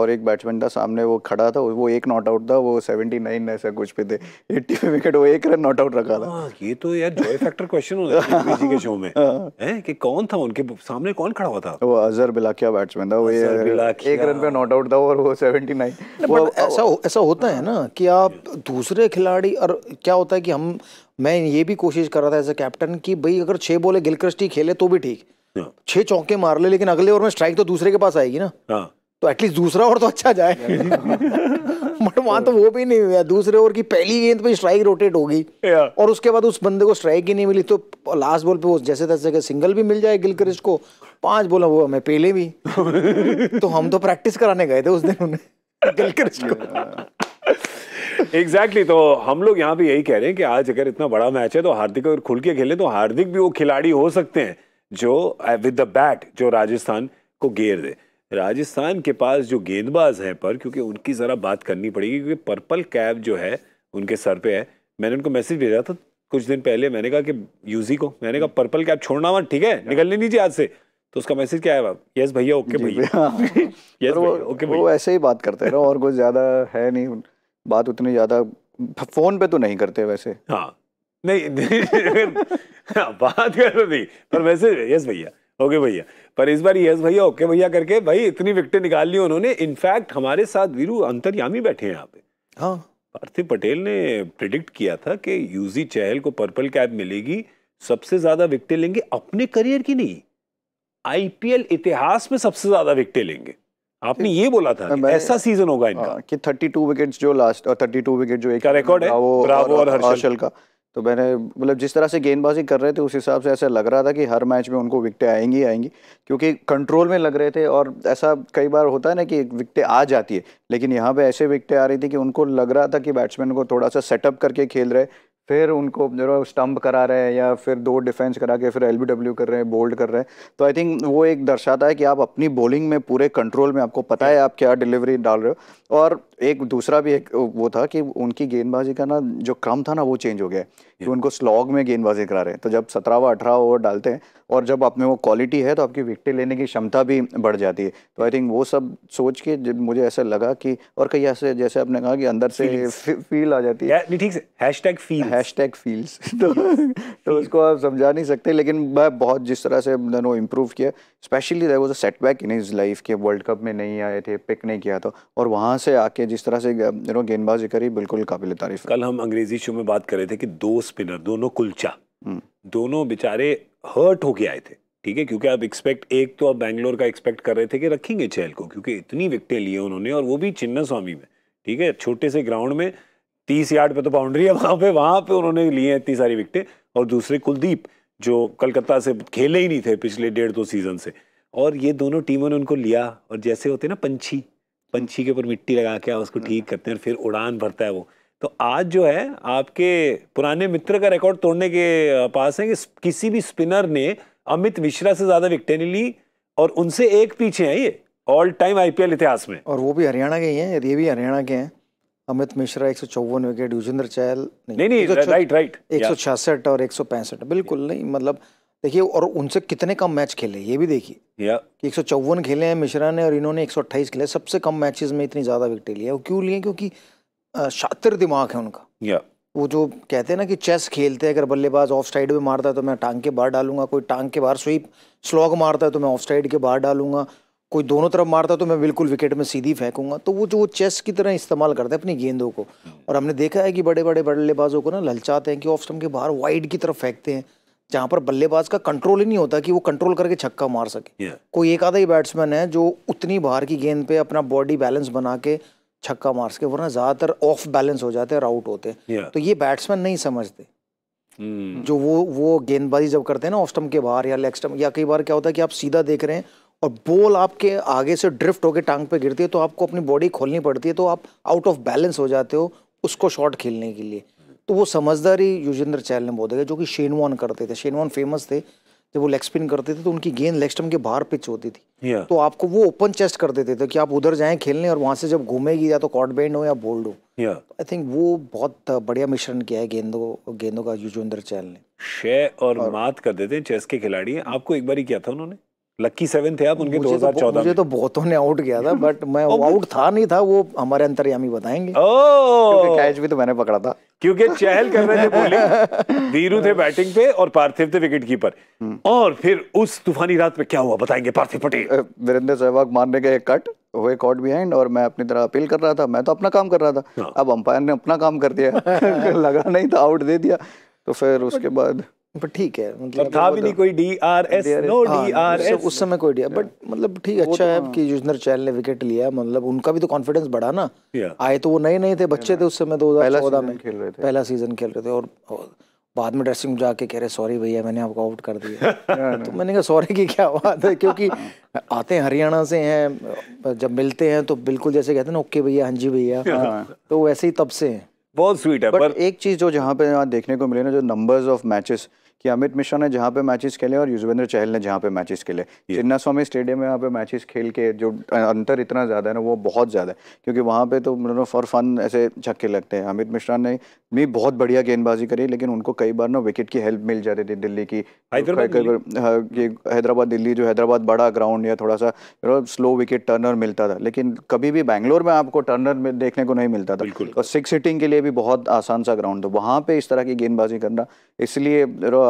और एक बैट्समैन था सामने वो खड़ा था वो एक नॉट आउट था वो सेवेंटी नाइन ऐसा कुछ पे थे एट्टी पे विकेट वो एक रन नॉट आउट रखा था आ, हाँ, ये तो यार जॉय फैक्टर क्वेश्चन हो जाता है के शो में हाँ। है कि कौन था उनके सामने कौन खड़ा हुआ था वो अजहर बिलाकिया बैट्समैन था वो एक रन पे नॉट आउट था और वो सेवेंटी नाइन ऐसा ऐसा होता है ना कि आप दूसरे खिलाड़ी और क्या होता है कि हम मैं ये भी कोशिश कर रहा था एज ए कैप्टन कि भाई अगर छह बोले गिलक्रस्टी खेले तो भी ठीक छह चौके मार ले लेकिन अगले ओवर में स्ट्राइक तो दूसरे के पास आएगी ना हाँ। तो एटलीस्ट दूसरा ओवर तो अच्छा जाए बट वहां तो वो भी नहीं हुआ दूसरे ओवर की पहली गेंद पे स्ट्राइक रोटेट होगी और उसके बाद उस बंदे को स्ट्राइक ही नहीं मिली तो लास्ट बॉल पे वो जैसे तैसे के सिंगल भी मिल जाए गिलक्रिस्ट को पांच बोला वो हमें पहले भी तो हम तो प्रैक्टिस कराने गए थे उस दिन उन्हें गिलक्रिस्ट को एग्जैक्टली तो हम लोग यहाँ पे यही कह रहे हैं कि आज अगर इतना बड़ा मैच है तो हार्दिक अगर खुल के खेले तो हार्दिक भी वो खिलाड़ी हो सकते हैं जो विद द बैट जो राजस्थान को घेर दे राजस्थान के पास जो गेंदबाज हैं पर क्योंकि उनकी ज़रा बात करनी पड़ेगी क्योंकि पर्पल कैब जो है उनके सर पे है मैंने उनको मैसेज भेजा था कुछ दिन पहले मैंने कहा कि यूजी को मैंने कहा पर्पल कैब छोड़ना वहां ठीक है निकलने दीजिए आज से तो उसका मैसेज क्या है यस भैया ओके भैया ओके हाँ। वो ऐसे ही बात करते हैं और कुछ ज़्यादा है नहीं बात उतनी ज़्यादा फ़ोन पे तो नहीं करते वैसे हाँ नहीं, नहीं हाँ, बात कर तो नहीं पर वैसे यस भैया ओके भैया पर इस बार यस भैया ओके भैया करके भाई इतनी विकटें निकाल ली उन्होंने इनफैक्ट हमारे साथ वीरू अंतर्यामी बैठे हैं यहाँ पे हाँ पार्थिव पटेल ने प्रिडिक्ट किया था कि यूजी चहल को पर्पल कैप मिलेगी सबसे ज्यादा विकटें लेंगे अपने करियर की नहीं आईपीएल इतिहास में सबसे ज्यादा विकटें लेंगे आपने ये बोला था कि ऐसा सीजन होगा इनका आ, हाँ, कि 32 विकेट्स जो लास्ट और 32 विकेट जो एक का रिकॉर्ड है वो ब्रावो और, और हर्षल का तो मैंने मतलब जिस तरह से गेंदबाजी कर रहे थे उस हिसाब से ऐसा लग रहा था कि हर मैच में उनको विकटें आएंगी आएंगी क्योंकि कंट्रोल में लग रहे थे और ऐसा कई बार होता है ना कि विकटें आ जाती है लेकिन यहाँ पे ऐसे विकटें आ रही थी कि उनको लग रहा था कि बैट्समैन को थोड़ा सा सेटअप करके खेल रहे फिर उनको जो है स्टम्प करा रहे हैं या फिर दो डिफेंस करा के फिर एल कर रहे हैं बोल्ड कर रहे हैं तो आई थिंक वो एक दर्शाता है कि आप अपनी बॉलिंग में पूरे कंट्रोल में आपको पता है आप क्या डिलीवरी डाल रहे हो और एक दूसरा भी एक वो था कि उनकी गेंदबाजी का ना जो क्रम था ना वो चेंज हो गया कि उनको स्लॉग में गेंदबाजी करा रहे हैं तो जब सत्रहवा अठारह ओवर डालते हैं और जब आप में वो क्वालिटी है तो आपकी विकटें लेने की क्षमता भी बढ़ जाती है तो आई थिंक वो सब सोच के मुझे ऐसा लगा कि और कहीं ऐसे जैसे आपने कहा कि अंदर से फील आ जाती है ठीक से हैश टैग फील्स तो तो उसको आप समझा नहीं सकते लेकिन मैं बहुत जिस तरह से नो इम्प्रूव किया specially there a setback in his life के वर्ल्ड कप में नहीं आए थे पिक नहीं किया था और वहाँ से आके जिस तरह से यू नो गेंदबाजी करी बिल्कुल काबिल तारीफ कल हम अंग्रेजी शो में बात कर रहे थे कि दो स्पिनर दोनों कुलचा हम्म। दोनों बेचारे हर्ट होके आए थे ठीक है क्योंकि आप एक्सपेक्ट एक तो आप बैंगलोर का एक्सपेक्ट कर रहे थे कि रखेंगे चहल को क्योंकि इतनी विकटें लिए उन्होंने और वो भी चिन्ना स्वामी में ठीक है छोटे से ग्राउंड में तीस यार्ड पे तो बाउंड्री है वहाँ पे वहाँ पे उन्होंने लिए हैं इतनी सारी विकटें और दूसरे कुलदीप जो कलकत्ता से खेले ही नहीं थे पिछले डेढ़ दो सीजन से और ये दोनों टीमों ने उनको लिया और जैसे होते ना पंछी पंछी के ऊपर मिट्टी लगा के उसको हाँ। ठीक करते हैं फिर उड़ान भरता है वो तो आज जो है आपके पुराने मित्र का रिकॉर्ड तोड़ने के पास है कि किसी भी स्पिनर ने अमित मिश्रा से ज़्यादा विकटें नहीं ली और उनसे एक पीछे हैं ये ऑल टाइम आईपीएल इतिहास में और वो भी हरियाणा के ही हैं ये भी हरियाणा के हैं अमित मिश्रा एक विकेट युजेंद्र चहल नहीं नहीं, नहीं, नहीं, नहीं राइट राइट एक सौ छियासठ और एक सौ पैंसठ बिल्कुल नहीं मतलब देखिए और उनसे कितने कम मैच खेले ये भी देखिए या कि एक खेले हैं मिश्रा ने और इन्होंने 128 खेले सबसे कम मैचेस में इतनी ज़्यादा विकटे लिए वो क्यों लिए क्योंकि शातिर दिमाग है उनका या वो जो कहते हैं ना कि चेस खेलते हैं अगर बल्लेबाज ऑफ साइड में मारता है तो मैं टांग के बाहर डालूंगा कोई टांग के बाहर स्वीप स्लॉग मारता है तो मैं ऑफ साइड के बाहर डालूंगा कोई दोनों तरफ मारता है तो मैं बिल्कुल विकेट में सीधी फेंकूंगा तो वो जो चेस की तरह इस्तेमाल करते हैं अपनी गेंदों को हम्म। और हमने देखा है कि बड़े बड़े बल्लेबाजों को ना ललचाते हैं कि ऑफ स्टम्प के बाहर वाइड की तरफ फेंकते हैं जहां पर बल्लेबाज का कंट्रोल ही नहीं होता कि वो कंट्रोल करके छक्का मार सके yeah. कोई एक आधा ही बैट्समैन है जो उतनी बाहर की गेंद पे अपना बॉडी बैलेंस बना के छक्का मार सके वरना ज़्यादातर ऑफ बैलेंस हो जाते हैं और आउट होते हैं yeah. तो ये बैट्समैन नहीं समझते hmm. जो वो वो गेंदबाजी जब करते हैं ना ऑफ स्टम्प के बाहर या लेग स्टम्प या कई बार क्या होता है कि आप सीधा देख रहे हैं और बॉल आपके आगे से ड्रिफ्ट होकर टांग पे गिरती है तो आपको अपनी बॉडी खोलनी पड़ती है तो आप आउट ऑफ बैलेंस हो जाते हो उसको शॉट खेलने के लिए तो वो समझदारी युजेंद्र चैल ने बोल दिया जो कि शेनवान करते थे शेनवान फेमस थे जब वो लेग स्पिन करते थे तो उनकी गेंद लेग स्टम्प के बाहर पिच होती थी तो आपको वो ओपन चेस्ट कर देते थे तो कि आप उधर जाएं खेलने और वहाँ से जब घूमेगी या तो कॉट बैंड हो या बोल्ड हो आई थिंक वो बहुत बढ़िया मिश्रण किया है गेंदों गेंदों का युजेंद्र चैल ने शे और, और मात कर देते हैं चेस के खिलाड़ी आपको एक बार ही किया था उन्होंने लकी सेवन थे आप उनके 2014 तो, मुझे तो, तो बहुतों ने आउट किया था बट मैं आउट था नहीं था वो हमारे अंतर्यामी बताएंगे क्योंकि कैच भी तो मैंने पकड़ा था क्योंकि चहल कर रहे थे बोले धीरू थे बैटिंग पे और पार्थिव थे विकेट कीपर हम्म। और फिर उस तूफानी रात में क्या हुआ बताएंगे पार्थिव पटेल वीरेंद्र सहवाग मारने गए कट हुए कॉट बिहाइंड और मैं अपनी तरह अपील कर रहा था मैं तो अपना काम कर रहा था हाँ। अब अंपायर ने अपना काम कर दिया लगा नहीं था आउट दे दिया तो फिर उसके बाद बट ठीक है मतलब था भी तो नहीं कोई D R S no D R S उस समय कोई डी बट मतलब ठीक अच्छा तो है हाँ। कि युजनर चैल ने विकेट लिया मतलब उनका भी तो कॉन्फिडेंस बढ़ा ना आए तो वो नए नए थे बच्चे थे उस समय दो हजार चौदह में खेल रहे थे पहला सीजन खेल रहे थे और बाद में ड्रेसिंग रूम जाके कह रहे सॉरी भैया मैंने आपको आउट कर दिया तो मैंने कहा सॉरी की क्या बात है क्योंकि आते हैं हरियाणा से हैं जब मिलते हैं तो बिल्कुल जैसे कहते हैं ना ओके भैया हाँ जी भैया तो वैसे ही तब से हैं बहुत स्वीट है पर एक चीज़ जो जहाँ पे देखने को मिले ना जो नंबर्स ऑफ मैचेस कि अमित मिश्रा ने जहाँ पे मैचेस खेले और युजवेंद्र चहल ने जहाँ पे मैचेस खेले चिन्ना स्वामी स्टेडियम में यहाँ पे मैचेस खेल के जो अंतर इतना ज़्यादा है ना वो बहुत ज़्यादा है क्योंकि वहाँ पे तो मतलब फॉर फन ऐसे छक्के लगते हैं अमित मिश्रा ने भी बहुत बढ़िया गेंदबाजी करी लेकिन उनको कई बार ना विकेट की हेल्प मिल जाती थी दिल्ली की हैदराबाद हाँ, दिल्ली जो हैदराबाद बड़ा ग्राउंड या थोड़ा सा स्लो विकेट टर्नर मिलता था लेकिन कभी भी बैंगलोर में आपको टर्नर में देखने को नहीं मिलता था और सिक्स हिटिंग के लिए भी बहुत आसान सा ग्राउंड था वहाँ पे इस तरह की गेंदबाजी करना इसलिए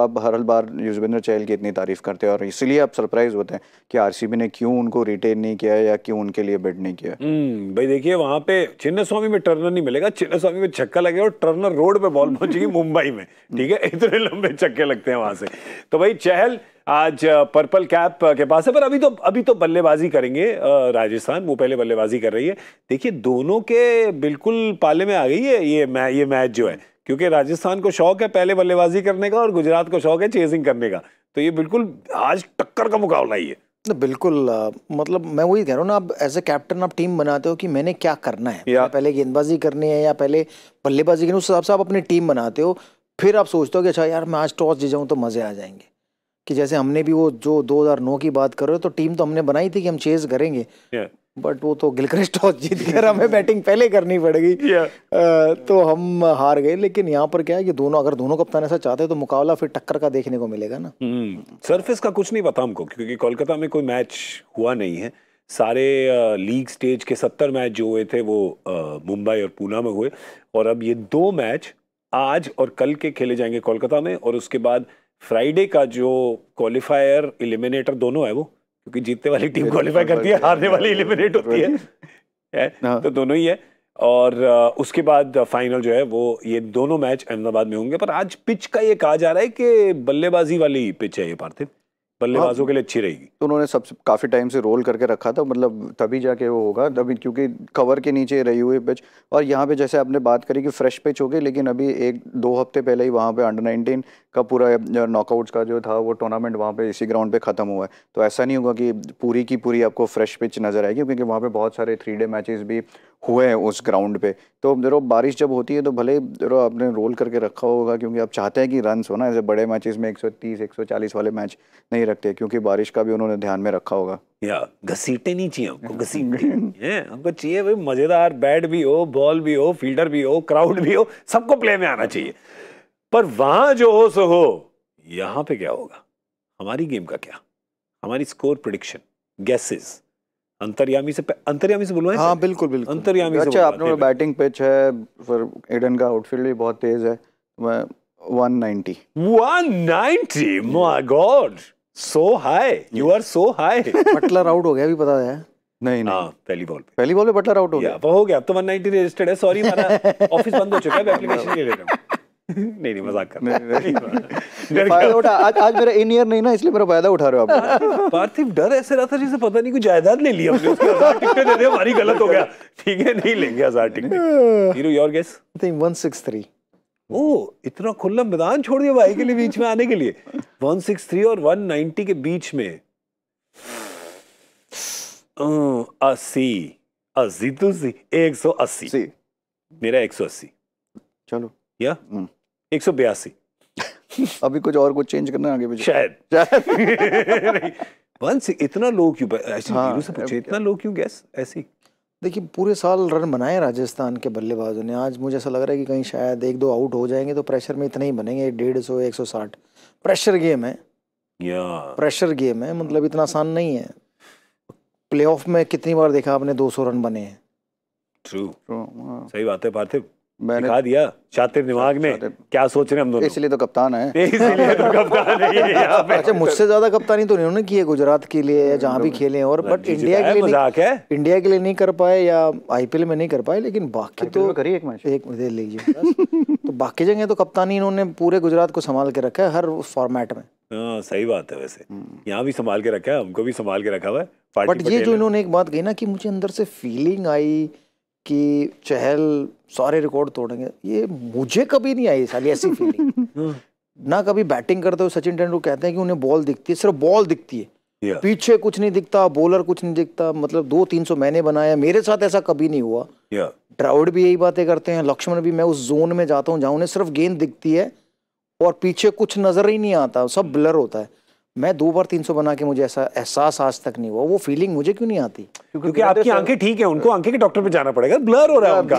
आप हर बार युजवेंद्र चहल की इतनी तारीफ़ करते हैं और इसलिए आप सरप्राइज होते हैं कि आरसीबी ने क्यों उनको रिटेन नहीं किया या क्यों उनके लिए बेट नहीं किया हम्म, भाई देखिए वहाँ पे चिन्न स्वामी में टर्नर नहीं मिलेगा चिन्न स्वामी में छक्का लगेगा और टर्नर रोड पे बॉल पहुंचेगी मुंबई में ठीक है इतने लंबे छक्के लगते हैं वहां से तो भाई चहल आज पर्पल कैप के पास है पर अभी तो अभी तो बल्लेबाजी करेंगे राजस्थान वो पहले बल्लेबाजी कर रही है देखिए दोनों के बिल्कुल पाले में आ गई है ये मै, ये मैच जो है क्योंकि राजस्थान को शौक है पहले बल्लेबाजी करने का और गुजरात को शौक है चेजिंग करने का तो ये बिल्कुल आज टक्कर का मुकाबला ही है बिल्कुल आ, मतलब मैं वही कह रहा हूँ ना आप एज ए कैप्टन आप टीम बनाते हो कि मैंने क्या करना है या पहले गेंदबाजी करनी है या पहले बल्लेबाजी करनी उस हिसाब से आप अपनी टीम बनाते हो फिर आप सोचते हो कि अच्छा यार मैं आज टॉस जी जाऊँ तो मज़े आ जाएंगे कि जैसे हमने भी वो जो 2009 की बात कर रहे हो तो टीम तो हमने बनाई थी कि हम चेज करेंगे बट वो तो गिलक्रिस्ट टॉस जीत गया हमें बैटिंग पहले करनी पड़ेगी तो हम हार गए लेकिन यहाँ पर क्या है कि दोनों अगर दोनों कप्तान ऐसा चाहते हैं तो मुकाबला फिर टक्कर का देखने को मिलेगा ना सरफेस हम्म, का कुछ नहीं पता हमको क्योंकि कोलकाता में कोई मैच हुआ नहीं है सारे लीग स्टेज के सत्तर मैच जो हुए थे वो मुंबई और पूना में हुए और अब ये दो मैच आज और कल के खेले जाएंगे कोलकाता में और उसके बाद फ्राइडे का जो क्वालिफायर इलिमिनेटर दोनों है वो क्योंकि जीतने वाली टीम क्वालिफाई करती है हारने वाली इलिमिनेट होती है हाँ। तो दोनों ही है और उसके बाद फाइनल जो है वो ये दोनों मैच अहमदाबाद में होंगे पर आज पिच का ये कहा जा रहा है कि बल्लेबाजी वाली पिच है ये पार्थिव बल्लेबाजों हाँ, के लिए अच्छी रहेगी तो उन्होंने सबसे काफ़ी टाइम से रोल करके रखा था मतलब तभी जाके वो होगा तभी क्योंकि कवर के नीचे रही हुई पिच और यहाँ पे जैसे आपने बात करी कि फ्रेश पिच होगी लेकिन अभी एक दो हफ्ते पहले ही वहाँ पे अंडर नाइनटीन का पूरा नॉकआउट्स का जो था वो टूर्नामेंट वहाँ पे इसी ग्राउंड पे ख़त्म हुआ है तो ऐसा नहीं होगा कि पूरी की पूरी आपको फ्रेश पिच नज़र आएगी क्योंकि वहाँ पे बहुत सारे थ्री डे मैचेस भी हुए हैं उस ग्राउंड पे तो देखो बारिश जब होती है तो भले देखो आपने रोल करके रखा होगा क्योंकि आप चाहते हैं कि रन हो ना ऐसे बड़े मैचेज में एक सौ वाले मैच नहीं रखते क्योंकि बारिश का भी उन्होंने ध्यान में रखा होगा या घसीटे नहीं चाहिए हमको घसीटे हमको चाहिए भाई मज़ेदार बैट भी हो बॉल भी हो फील्डर भी हो क्राउड भी हो सबको प्ले में आना चाहिए पर वहां जो हो सो हो यहां पे क्या होगा हमारी गेम का क्या हमारी स्कोर प्रोडिक्शन गैसेस अंतर्यामी से अंतर्यामी से बुलवाएं हाँ बिल्कुल बिल्कुल अंतर्यामी अच्छा से आपने बैटिंग पिच है फिर एडन का आउटफील्ड भी बहुत तेज है 190 190 my god so high you are so high Buttler out हो गया अभी पता है नहीं नहीं हाँ, पहली बॉल पे पहली बॉल पे बटलर आउट हो गया हो गया अब तो 190 रजिस्टर्ड है सॉरी हमारा ऑफिस बंद हो चुका है एप्लीकेशन ले रहा नहीं नहीं मजाक कर नहीं, फायदा उठा आज आज मेरा इन ईयर नहीं ना इसलिए मेरा फायदा उठा रहे हो आप पार्थिव डर ऐसे रहा था जैसे पता नहीं कोई जायदाद ले लिया हमने उसके हजार टिकट दे दे हमारी गलत हो गया ठीक है नहीं लेंगे हजार ticket hero your guess I think 163 ओ इतना खुला मैदान छोड़ दिया भाई के लिए बीच में आने के लिए 163 और 190 के बीच में अस्सी अस्सी तो सी एक सौ अस्सी मेरा एक सौ अस्सी चलो या yeah? हम्म। एक सौ बयासी अभी कुछ और कुछ चेंज करना आगे शायद वंस इतना लोग क्यों ऐसे हाँ, से पूछे इतना लोग क्यों गैस ऐसी देखिए पूरे साल रन बनाए राजस्थान के बल्लेबाजों ने आज मुझे ऐसा लग रहा है कि कहीं शायद एक दो आउट हो जाएंगे तो प्रेशर में इतने ही बनेंगे डेढ़ सौ एक सौ साठ प्रेशर गेम है प्रेशर गेम है मतलब इतना आसान नहीं है प्लेऑफ में कितनी बार देखा आपने 200 रन बने हैं ट्रू हाँ। सही बात है पार्थिव मैंने दिखा दिया शातिर दिमाग ने क्या सोच रहे हम दोनों इसलिए तो कप्तान है इसलिए तो कप्तान है अच्छा मुझसे ज्यादा कप्तानी तो नहीं उन्होंने की है गुजरात के लिए या जहाँ भी हाँ, खेले और बट हाँ, इंडिया के लिए इंडिया के लिए नहीं कर पाए या आईपीएल में नहीं कर पाए लेकिन बाकी तो करिए एक मैच एक दे लीजिए तो बाकी जगह तो कप्तानी इन्होंने पूरे गुजरात को संभाल के रखा है हर फॉर्मेट में आ, हाँ, सही बात है वैसे हम्म। यहाँ भी संभाल के रखा है हमको भी संभाल के रखा हुआ है बट ये जो इन्होंने एक बात कही ना कि मुझे अंदर से फीलिंग आई कि चहल सारे रिकॉर्ड तोड़ेंगे ये मुझे कभी नहीं आई साली ऐसी फीलिंग हाँ। ना कभी बैटिंग करते हुए सचिन तेंदुलकर कहते हैं कि उन्हें बॉल दिखती है सिर्फ बॉल दिखती है yeah. पीछे कुछ नहीं दिखता बॉलर कुछ नहीं दिखता मतलब दो तीन सौ मैंने बनाया मेरे साथ ऐसा कभी नहीं हुआ yeah. ड्राउड भी यही बातें करते हैं लक्ष्मण भी मैं उस जोन में जाता हूँ जहाँ उन्हें सिर्फ गेंद दिखती है और पीछे कुछ नजर ही नहीं आता सब ब्लर होता है मैं दो बार तीन सौ बना के मुझे ऐसा एहसास आज तक नहीं हुआ वो फीलिंग मुझे क्यों नहीं आती क्योंकि आपकी आंखें ठीक है उनको आंखें के डॉक्टर पे जाना पड़ेगा ब्लर हो रहा है उनका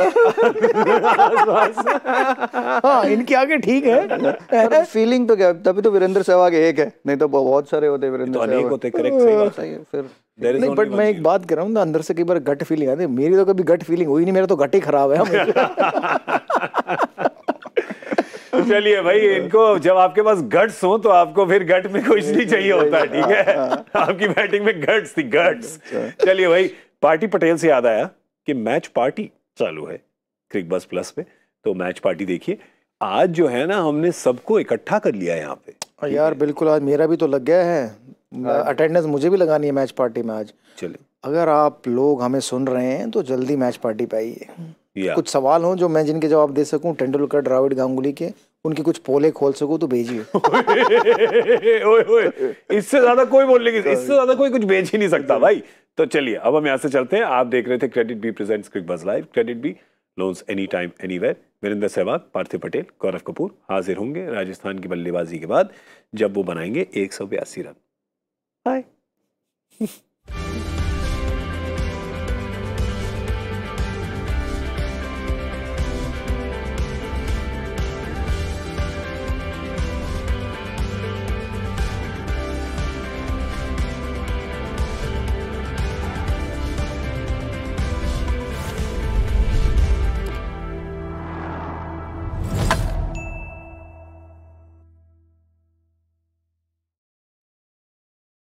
हाँ इनकी आंखें ठीक है फीलिंग तो क्या तभी तो वीरेंद्र सहवाग एक है नहीं तो बहुत सारे होते वीरेंद्र तो अनेक होते करेक्ट सही फिर नहीं बट मैं एक बात कर रहा हूँ ना अंदर से कई बार गट फीलिंग आती है मेरी तो कभी गट फीलिंग हुई नहीं मेरा तो गट ही खराब है चलिए भाई इनको जब आपके पास गट्स हो तो आपको फिर गट में कुछ नहीं चाहिए होता है ठीक है आपकी बैटिंग में गट्स थी गट्स अच्छा। चलिए भाई पार्टी पटेल से याद आया कि मैच पार्टी चालू है क्रिक बस प्लस पे तो मैच पार्टी देखिए आज जो है ना हमने सबको इकट्ठा कर लिया यहाँ पे और यार बिल्कुल आज मेरा भी तो लग गया है अटेंडेंस हाँ। मुझे भी लगानी है मैच पार्टी में आज चलिए अगर आप लोग हमें सुन रहे हैं तो जल्दी मैच पार्टी पे आइए कुछ सवाल हो जो मैं जिनके जवाब दे सकूं तेंदुलकर द्राविड गांगुली के उनकी कुछ पोले खोल सको तो भेजिए इससे ज्यादा कोई बोलने की इससे ज्यादा कोई कुछ भेज ही नहीं सकता भाई तो चलिए अब हम यहाँ से चलते हैं आप देख रहे थे CreditBee presents Cricbuzz live CreditBee loans anytime anywhere Virender Sehwag Parthiv Patel Gaurav Kapoor हाजिर होंगे राजस्थान की बल्लेबाजी के बाद जब वो बनाएंगे एक सौ बयासी रन बाय